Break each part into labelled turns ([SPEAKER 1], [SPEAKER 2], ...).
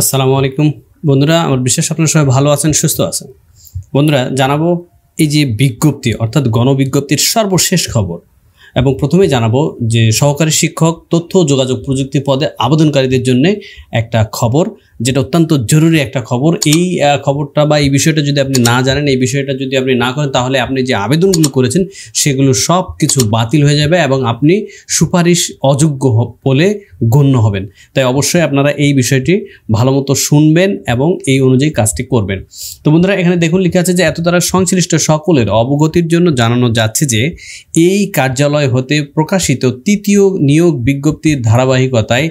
[SPEAKER 1] আসসালামু আলাইকুম বন্ধুরা আমার বিশ্বাস আপনার সবাই ভালো আছেন সুস্থ আছেন বন্ধুরা জানাবো এই যে বিজ্ঞপ্তি অর্থাৎ গণবিজ্ঞপ্তির সর্বশেষ খবর এবং প্রথমে জানাবো যে সহকারী শিক্ষক তথ্য যোগাযোগ প্রযুক্তি পদে আবেদনকারীদের জন্য একটা খবর যেটা অত্যন্ত জরুরি একটা খবর এই খবরটা বা এই বিষয়টা যদি আপনি না জানেন এই বিষয়টা যদি আপনি না করেন তাহলে আপনি যে আবেদনগুলো করেছেন সেগুলো সব কিছু বাতিল হয়ে যাবে এবং আপনি সুপারিশ অযোগ্য বলে গণ্য হবেন তাই অবশ্যই আপনারা এই বিষয়টি ভালোমতো শুনবেন এবং এই অনুযায়ী কাজটি করবেন তো বন্ধুরা এখানে দেখুন লিখা আছে যে এত দ্বারা সংশ্লিষ্ট সকলের অবগতির জন্য জানানো যাচ্ছে যে এই কার্যালয় হতে প্রকাশিত তৃতীয় নিয়োগ বিজ্ঞপ্তির ধারাবাহিকতায়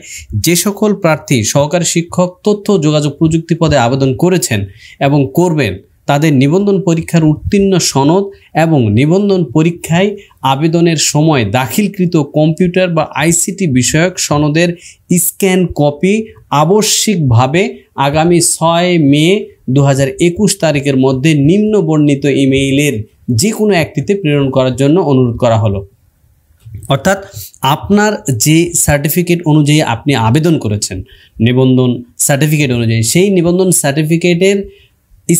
[SPEAKER 1] যে সকল প্রার্থী সহকারী শিক্ষক তথ্য যোগাযোগ প্রযুক্তি পদে আবেদন করেছেন এবং করবেন তাদের নিবন্ধন পরীক্ষার উত্তীর্ণ সনদ এবং নিবন্ধন পরীক্ষায় আবেদনের সময় দাখিলকৃত কম্পিউটার বা আইসিটি বিষয়ক সনদের স্ক্যান কপি আবশ্যিকভাবে আগামী ছয় মে দু তারিখের মধ্যে নিম্ন বর্ণিত ইমেইলের যে কোনো একটিতে প্রেরণ করার জন্য অনুরোধ করা হলো অর্থাৎ আপনার যে সার্টিফিকেট অনুযায়ী আপনি আবেদন করেছেন নিবন্ধন সার্টিফিকেট অনুযায়ী সেই নিবন্ধন সার্টিফিকেটের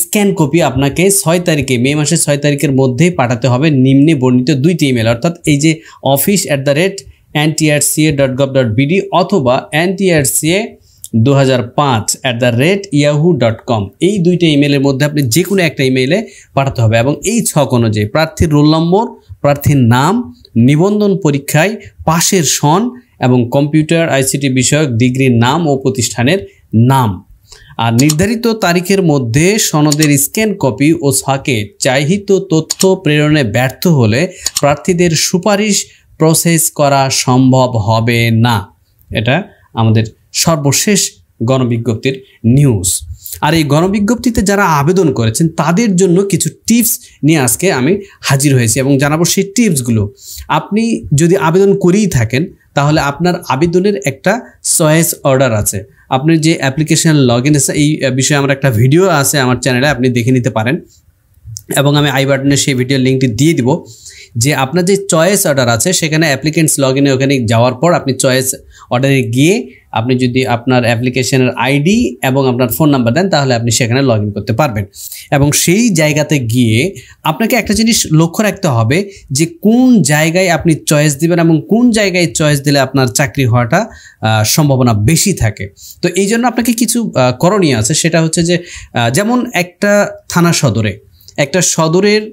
[SPEAKER 1] স্ক্যান কপি আপনাকে ছয় তারিখে মে মাসের ছয় তারিখের মধ্যেই পাঠাতে হবে নিম্নে বর্ণিত দুইটি ইমেল অর্থাৎ এই যে office at the rate N A dot gov dot BD অথবা এনটিআরসিএ দু হাজার পাঁচ at the rate Yahoo dot com এই দুইটা ইমেলের মধ্যে আপনি যে কোনো একটা ইমেইলে পাঠাতে হবে এবং এই ছক অনুযায়ী প্রার্থীর রোল নম্বর প্রার্থীর নাম নিবন্ধন পরীক্ষায় পাশের সন এবং কম্পিউটার আইসিটি বিষয়ক ডিগ্রির নাম ও প্রতিষ্ঠানের নাম আর নির্ধারিত তারিখের মধ্যে সনদের স্ক্যান কপি ও সাকে চাহিত তথ্য প্রেরণে ব্যর্থ হলে প্রার্থীদের সুপারিশ প্রসেস করা সম্ভব হবে না এটা আমাদের সর্বশেষ গণবিজ্ঞপ্তির নিউজ আর এই গণবিজ্ঞপ্তিতে যারা আবেদন করেছেন তাদের জন্য কিছু টিপস নিয়ে আজকে আমি হাজির হয়েছি এবং জানাবো সেই টিপসগুলো আপনি যদি আবেদন করেই থাকেন তাহলে আপনার আবেদনের একটা চয়েস অর্ডার আছে আপনি যে অ্যাপ্লিকেশান লগ ইন এই বিষয়ে আমার একটা ভিডিও আছে আমার চ্যানেলে আপনি দেখে নিতে পারেন এবং আমি আই বাটনে সেই ভিডিওর লিঙ্কটি দিয়ে দিব যে আপনার যে চয়েস অর্ডার আছে সেখানে অ্যাপ্লিকেন্টস লগ ইনে ওখানে যাওয়ার পর আপনি চয়েস অর্ডারে গিয়ে আপনি যদি আপনার অ্যাপ্লিকেশনের আইডি এবং আপনার ফোন নাম্বার দেন তাহলে আপনি সেখানে লগ করতে পারবেন এবং সেই জায়গাতে গিয়ে আপনাকে একটা জিনিস লক্ষ্য রাখতে হবে যে কোন জায়গায় আপনি চয়েস দিবেন এবং কোন জায়গায় চয়েস দিলে আপনার চাকরি হওয়াটা সম্ভাবনা বেশি থাকে তো এই জন্য আপনাকে কিছু করণীয় আছে সেটা হচ্ছে যে যেমন একটা থানা সদরে একটা সদরের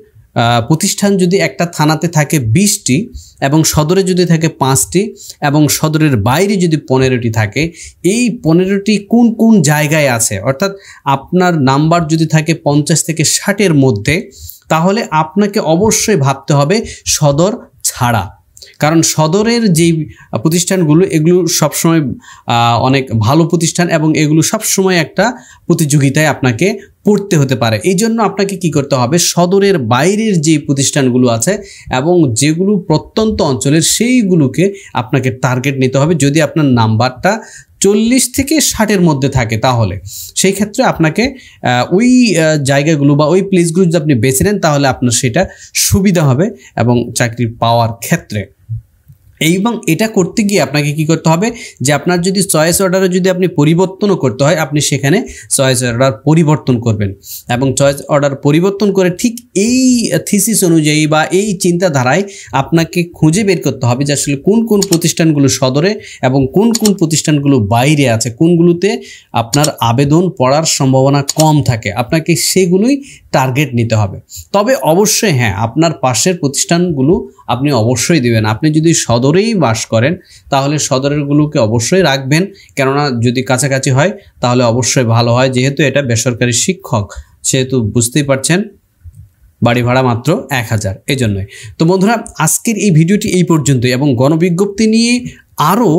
[SPEAKER 1] প্রতিষ্ঠান যদি একটা থানাতে থাকে বিশটি এবং সদরে যদি থাকে পাঁচটি এবং সদরের বাইরে যদি পনেরোটি থাকে এই পনেরোটি কোন কোন জায়গায় আছে অর্থাৎ আপনার নাম্বার যদি থাকে পঞ্চাশ থেকে ষাটের মধ্যে তাহলে আপনাকে অবশ্যই ভাবতে হবে সদর ছাড়া কারণ সদরের যেই প্রতিষ্ঠানগুলো এগুলো সবসময় অনেক ভালো প্রতিষ্ঠান এবং এগুলো সবসময় একটা প্রতিযোগিতায় আপনাকে পড়তে হতে পারে এই জন্য আপনাকে কি করতে হবে সদরের বাইরের যে প্রতিষ্ঠানগুলো আছে এবং যেগুলো প্রত্যন্ত অঞ্চলের সেইগুলোকে আপনাকে টার্গেট নিতে হবে যদি আপনার নাম্বারটা চল্লিশ থেকে ষাটের মধ্যে থাকে তাহলে সেই ক্ষেত্রে আপনাকে ওই জায়গাগুলো বা ওই প্লেসগুলো যদি আপনি বেছে নেন তাহলে আপনার সেটা সুবিধা হবে এবং চাকরি পাওয়ার ক্ষেত্রে এবং এটা করতে গিয়ে আপনাকে কি করতে হবে যে আপনার যদি চয়েস অর্ডারে যদি আপনি পরিবর্তনও করতে হয় আপনি সেখানে চয়েস অর্ডার পরিবর্তন করবেন এবং চয়েস অর্ডার পরিবর্তন করে ঠিক এই থিসিস অনুযায়ী বা এই চিন্তাধারায় আপনাকে খুঁজে বের করতে হবে যে আসলে কোন কোন প্রতিষ্ঠানগুলো সদরে এবং কোন কোন প্রতিষ্ঠানগুলো বাইরে আছে কোনগুলোতে আপনার আবেদন পড়ার সম্ভাবনা কম থাকে আপনাকে সেগুলোই টার্গেট নিতে হবে তবে অবশ্যই হ্যাঁ আপনার পাশের প্রতিষ্ঠানগুলো আপনি অবশ্যই দিবেন আপনি যদি সদরেই বাস করেন তাহলে সদরেরগুলোকে অবশ্যই রাখবেন কেননা যদি কাছাকাছি হয় তাহলে অবশ্যই ভালো হয় যেহেতু এটা বেসরকারি শিক্ষক সেহেতু বুঝতেই পারছেন বাড়ি ভাড়া মাত্র এক হাজার এই জন্যই তো বন্ধুরা আজকের এই ভিডিওটি এই পর্যন্তই এবং গণবিজ্ঞপ্তি নিয়ে আরও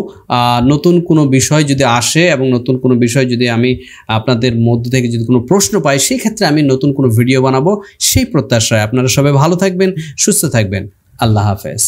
[SPEAKER 1] নতুন কোনো বিষয় যদি আসে এবং নতুন কোনো বিষয় যদি আমি আপনাদের মধ্য থেকে যদি কোনো প্রশ্ন পাই সেই ক্ষেত্রে আমি নতুন কোনো ভিডিও বানাবো সেই প্রত্যাশায় আপনারা সবাই ভালো থাকবেন সুস্থ থাকবেন আল্লাহ হাফেজ